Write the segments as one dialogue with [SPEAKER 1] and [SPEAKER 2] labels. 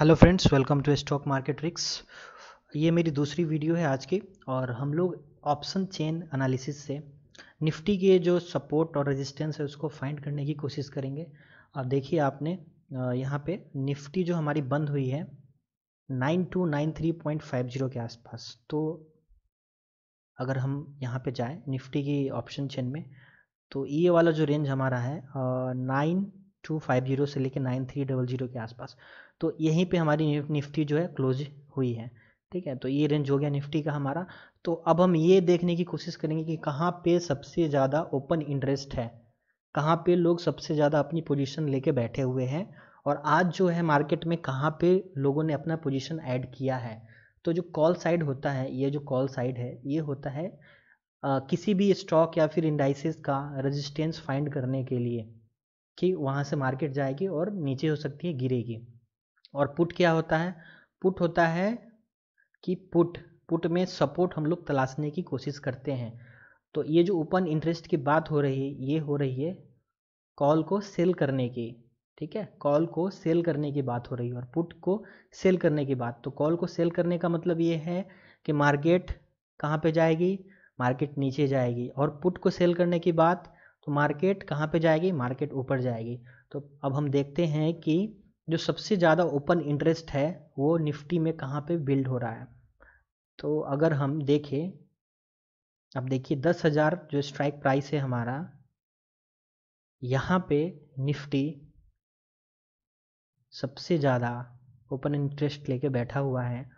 [SPEAKER 1] hello friends welcome to stock market रिक्स ये मेरी दूसरी वीडियो है आज की और हम लोग ऑप्शन चेन एनालिसिस से निफ्टी के जो सपोर्ट और रेजिस्टेंस है उसको फाइंड करने की कोशिश करेंगे अब देखिए आपने यहाँ पे निफ्टी जो हमारी बंद हुई है 9293.50 के आसपास तो अगर हम यहाँ पे जाए निफ्टी की ऑप्शन चेन में तो ये वाला जो रेंज हमारा है नाइन टू फाइव जीरो से लेकर नाइन थ्री डबल जीरो के आसपास तो यहीं पे हमारी निफ्टी जो है क्लोज हुई है ठीक है तो ये रेंज हो गया निफ्टी का हमारा तो अब हम ये देखने की कोशिश करेंगे कि कहाँ पे सबसे ज़्यादा ओपन इंटरेस्ट है कहाँ पे लोग सबसे ज़्यादा अपनी पोजीशन लेके बैठे हुए हैं और आज जो है मार्केट में कहाँ पे लोगों ने अपना पोजीशन ऐड किया है तो जो कॉल साइड होता है ये जो कॉल साइड है ये होता है आ, किसी भी स्टॉक या फिर इंडाइसिस का रेजिस्टेंस फाइंड करने के लिए कि वहाँ से मार्केट जाएगी और नीचे हो सकती है गिरेगी और पुट क्या होता है पुट होता है कि पुट पुट में सपोर्ट हम लोग तलाशने की कोशिश करते हैं तो ये जो ओपन इंटरेस्ट की बात हो रही है ये हो रही है कॉल को सेल करने की ठीक है कॉल को सेल करने की बात हो रही है और पुट को सेल करने की बात तो कॉल को सेल करने का मतलब ये है कि मार्केट कहाँ पे जाएगी मार्केट नीचे जाएगी और पुट को सेल करने की बात तो मार्केट कहाँ पे जाएगी मार्केट ऊपर जाएगी तो अब हम देखते हैं कि जो सबसे ज़्यादा ओपन इंटरेस्ट है वो निफ्टी में कहाँ पे बिल्ड हो रहा है तो अगर हम देखें अब देखिए दस हज़ार जो स्ट्राइक प्राइस है हमारा यहाँ पे निफ्टी सबसे ज़्यादा ओपन इंटरेस्ट लेके बैठा हुआ है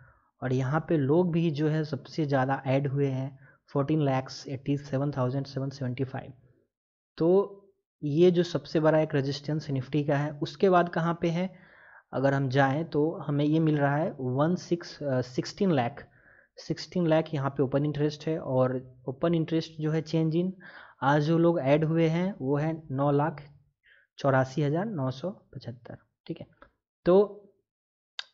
[SPEAKER 1] और यहाँ पे लोग भी जो है सबसे ज़्यादा ऐड हुए हैं fourteen lakhs eighty seven thousand seven seventy five तो ये जो सबसे बड़ा एक रेजिस्टेंस निफ्टी का है उसके बाद कहाँ पे है अगर हम जाएं तो हमें ये मिल रहा है one six sixteen lakh sixteen lakh यहाँ पे ओपन इंटरेस्ट है और ओपन इंटरेस्ट जो है चेंज इन आज जो लोग ऐड हुए हैं वो है नौ लाख चौरासी हज़ार नौ सौ पचहत्तर ठीक है तो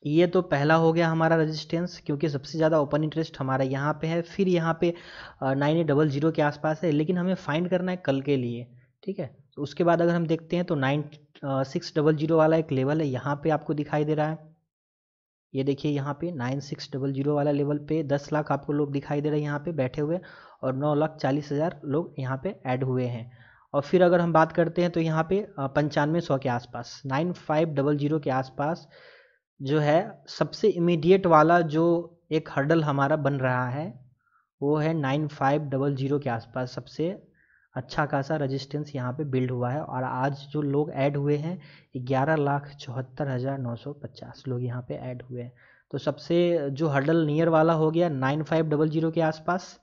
[SPEAKER 1] ये तो पहला हो गया हमारा रेजिस्टेंस क्योंकि सबसे ज़्यादा ओपन इंटरेस्ट हमारा यहाँ पे है फिर यहाँ पे नाइन एट डबल जीरो के आसपास है लेकिन हमें फाइंड करना है कल के लिए ठीक है तो उसके बाद अगर हम देखते हैं तो नाइन सिक्स डबल जीरो वाला एक लेवल है यहाँ पे आपको दिखाई दे रहा है ये देखिए यहाँ पे नाइन सिक्स डबल जीरो वाला लेवल पे दस लाख आपको लोग दिखाई दे रहे हैं यहाँ पे बैठे हुए और नौ लाख चालीस हज़ार लोग यहाँ पे ऐड हुए हैं और फिर अगर हम बात करते हैं तो यहाँ पे पंचानवे सौ के आसपास नाइन फाइव डबल जीरो के आसपास जो है सबसे इमीडिएट वाला जो एक हर्डल हमारा बन रहा है वो है नाइन फाइव डबल ज़ीरो के आसपास सबसे अच्छा खासा रेजिस्टेंस यहाँ पे बिल्ड हुआ है और आज जो लोग ऐड हुए हैं ग्यारह लाख चौहत्तर हज़ार नौ सौ पचास लोग यहाँ पे ऐड हुए हैं तो सबसे जो हर्डल नियर वाला हो गया नाइन फाइव डबल ज़ीरो के आसपास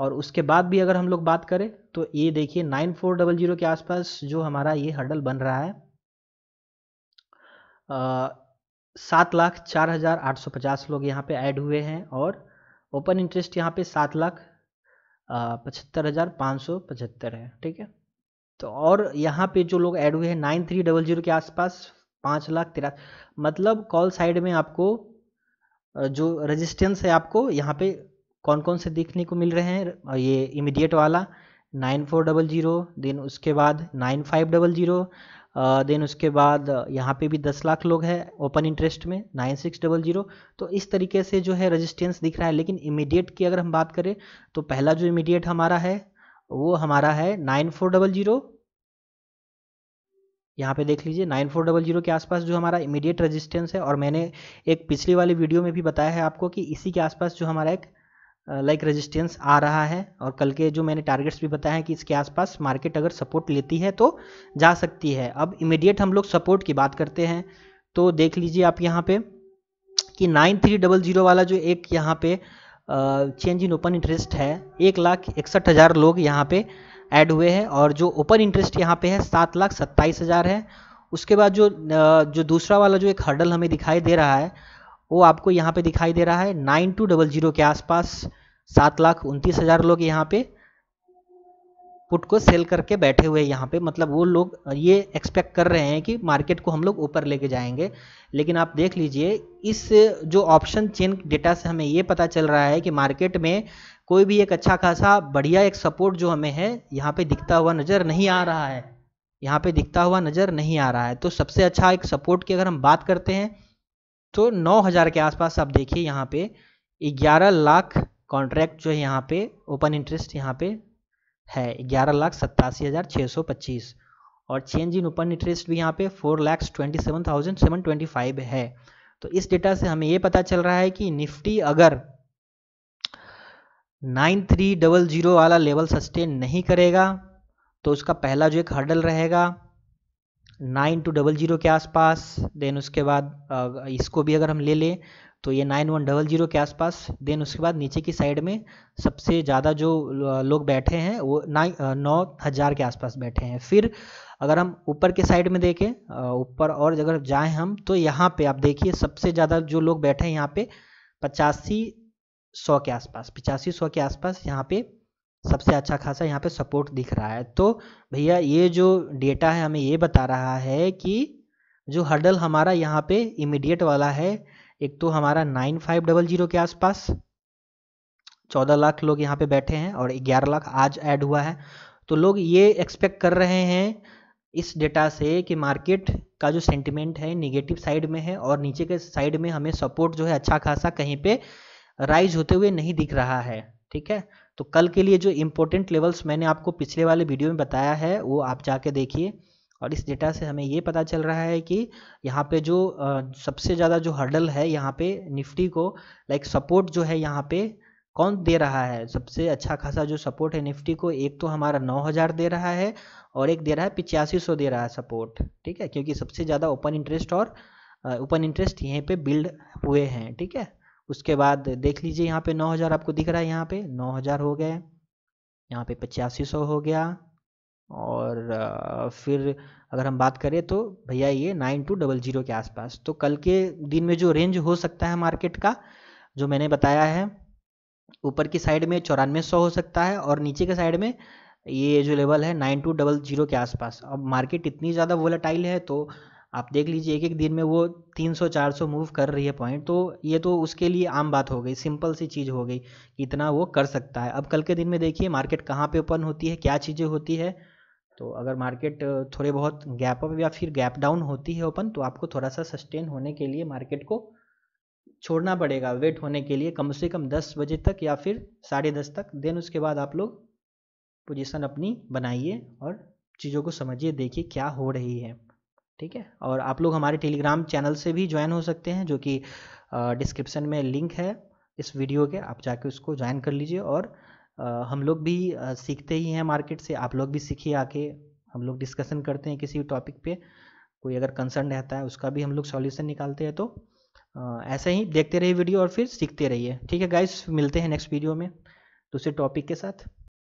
[SPEAKER 1] और उसके बाद भी अगर हम लोग बात करें तो ये देखिए नाइन फोर डबल ज़ीरो के आसपास जो हमारा ये हर्डल बन रहा है सात लाख चार हज़ार आठ सौ पचास लोग यहाँ पे ऐड हुए हैं और ओपन इंटरेस्ट यहाँ पे सात लाख पचहत्तर हज़ार पाँच सौ पचहत्तर है ठीक है तो और यहाँ पे जो लोग ऐड हुए हैं नाइन थ्री डबल जीरो के आसपास पाँच लाख तेरा मतलब कॉल साइड में आपको जो रजिस्टेंस है आपको यहाँ पे कौन कौन से देखने को मिल रहे हैं ये इमिडिएट वाला nine four double zero then उसके बाद nine five double zero then उसके बाद यहाँ पे भी दस लाख लोग हैं ओपन इंटरेस्ट में नाइन सिक्स डबल जीरो तो इस तरीके से जो है रजिस्टेंस दिख रहा है लेकिन इमीडिएट की अगर हम बात करें तो पहला जो इमीडिएट हमारा है वो हमारा है नाइन फोर डबल जीरो यहाँ पे देख लीजिए नाइन फोर डबल जीरो के आसपास जो हमारा इमीडिएट रजिस्टेंस है और मैंने एक पिछली वाली वीडियो में भी बताया है आपको कि इसी के आसपास जो हमारा एक लाइक रेजिस्टेंस आ रहा है और कल के जो मैंने टारगेट्स भी बताए हैं कि इसके आसपास मार्केट अगर सपोर्ट लेती है तो जा सकती है अब इमीडिएट हम लोग सपोर्ट की बात करते हैं तो देख लीजिए आप यहाँ पे कि नाइन थ्री डबल जीरो वाला जो एक यहाँ पे चेंज इन ओपन इंटरेस्ट है एक लाख इकसठ हज़ार लोग यहाँ पे ऐड हुए हैं और जो ओपन इंटरेस्ट यहाँ पे है सात लाख सत्ताईस हज़ार है उसके बाद जो जो दूसरा वाला जो एक हर्डल हमें दिखाई दे रहा है वो आपको यहाँ पे दिखाई दे रहा है नाइन टू डबल जीरो के आसपास सात लाख उनतीस हजार लोग यहाँ पे पुट को सेल करके बैठे हुए यहाँ पे मतलब वो लोग ये एक्सपेक्ट कर रहे हैं कि मार्केट को हम लोग ऊपर लेके जाएंगे लेकिन आप देख लीजिए इस जो ऑप्शन चेन डेटा से हमें ये पता चल रहा है कि मार्केट में कोई भी एक अच्छा खासा बढ़िया एक सपोर्ट जो हमें है यहाँ पे दिखता हुआ नज़र नहीं आ रहा है यहाँ पे दिखता हुआ नज़र नहीं आ रहा है तो सबसे अच्छा एक सपोर्ट की अगर हम बात करते हैं तो नौ हज़ार के आसपास आप देखिए यहाँ पे ग्यारह लाख कॉन्ट्रैक्ट जो है यहाँ पे ओपन इंटरेस्ट यहाँ पे है ग्यारह लाख सत्तासी हज़ार छः सौ पच्चीस और चेंज इन ओपन इंटरेस्ट भी यहाँ पे four lakhs twenty seven thousand seven twenty five है तो इस डेटा से हमें ये पता चल रहा है कि निफ्टी अगर नाइन थ्री डबल जीरो वाला लेवल सस्टेन नहीं करेगा तो उसका पहला जो एक हर्डल रहेगा नाइन टू डबल जीरो के आसपास देन उसके बाद इसको भी अगर हम ले लें तो ये नाइन वन डबल जीरो के आसपास देन उसके बाद नीचे की साइड में सबसे ज़्यादा जो लोग बैठे हैं वो नाइन नौ हज़ार के आसपास बैठे हैं फिर अगर हम ऊपर के साइड में देखें ऊपर और अगर जाएं हम तो यहाँ पे आप देखिए सबसे ज़्यादा जो लोग बैठे हैं यहाँ पे पचासी सौ के आसपास पचासी सौ के आसपास यहाँ पे सबसे अच्छा खासा यहाँ पे सपोर्ट दिख रहा है तो भैया ये जो डेटा है हमें ये बता रहा है कि जो हर्डल हमारा यहाँ पे इमिडिएट वाला है एक तो हमारा नाइन फाइव डबल जीरो के आसपास चौदह लाख लोग यहाँ पे बैठे हैं और ग्यारह लाख आज ऐड हुआ है तो लोग ये एक्सपेक्ट कर रहे हैं इस डेटा से कि मार्केट का जो सेंटिमेंट है निगेटिव साइड में है और नीचे के साइड में हमें सपोर्ट जो है अच्छा खासा कहीं पे राइज होते हुए नहीं दिख रहा है ठीक है तो कल के लिए जो इम्पोर्टेंट लेवल्स मैंने आपको पिछले वाले वीडियो में बताया है वो आप जाके देखिए और इस डेटा से हमें ये पता चल रहा है कि यहाँ पे जो सबसे ज़्यादा जो हर्डल है यहाँ पे निफ्टी को लाइक सपोर्ट जो है यहाँ पे कौन दे रहा है सबसे अच्छा खासा जो सपोर्ट है निफ्टी को एक तो हमारा नौ हज़ार दे रहा है और एक दे रहा है पिचासी सौ दे रहा है सपोर्ट ठीक है क्योंकि सबसे ज़्यादा ओपन इंटरेस्ट और ओपन इंटरेस्ट यहीं पर बिल्ड हुए हैं ठीक है उसके बाद देख लीजिए यहाँ पर नौ आपको दिख रहा है यहाँ पर नौ हो गए यहाँ पे पचासी सौ हो गया और फिर अगर हम बात करें तो भैया ये नाइन टू डबल जीरो के आसपास तो कल के दिन में जो रेंज हो सकता है मार्केट का जो मैंने बताया है ऊपर की साइड में चौरानवे सौ हो सकता है और नीचे के साइड में ये जो लेवल है नाइन टू डबल जीरो के आसपास अब मार्केट इतनी ज़्यादा वोलाटाइल है तो आप देख लीजिए एक एक दिन में वो चार सौ मूव कर रही है पॉइंट तो ये तो उसके लिए आम बात हो गई सिंपल सी चीज़ हो गई कि इतना वो कर सकता है अब कल के दिन में देखिए मार्केट कहाँ पे ओपन होती है क्या चीज़ें होती है तो अगर मार्केट थोड़े बहुत गैप अप या फिर गैप डाउन होती है ओपन तो आपको थोड़ा सा सस्टेन होने के लिए मार्केट को छोड़ना पड़ेगा वेट होने के लिए कम से कम दस बजे तक या फिर साढ़े दस तक देन उसके बाद आप लोग पोजीशन अपनी बनाइए और चीज़ों को समझिए देखिए क्या हो रही है ठीक है और आप लोग हमारे टेलीग्राम चैनल से भी ज्वाइन हो सकते हैं जो कि डिस्क्रिप्शन में लिंक है इस वीडियो के आप जाके उसको ज्वाइन कर लीजिए और हम लोग भी सीखते ही हैं मार्केट से आप लोग भी सीखिए आके हम लोग डिस्कशन करते हैं किसी भी टॉपिक पे कोई अगर कंसर्न रहता है उसका भी हम लोग सॉल्यूशन निकालते हैं तो ऐसे ही देखते रहिए वीडियो और फिर सीखते रहिए ठीक है गाइस मिलते हैं नेक्स्ट वीडियो में दूसरे तो टॉपिक के साथ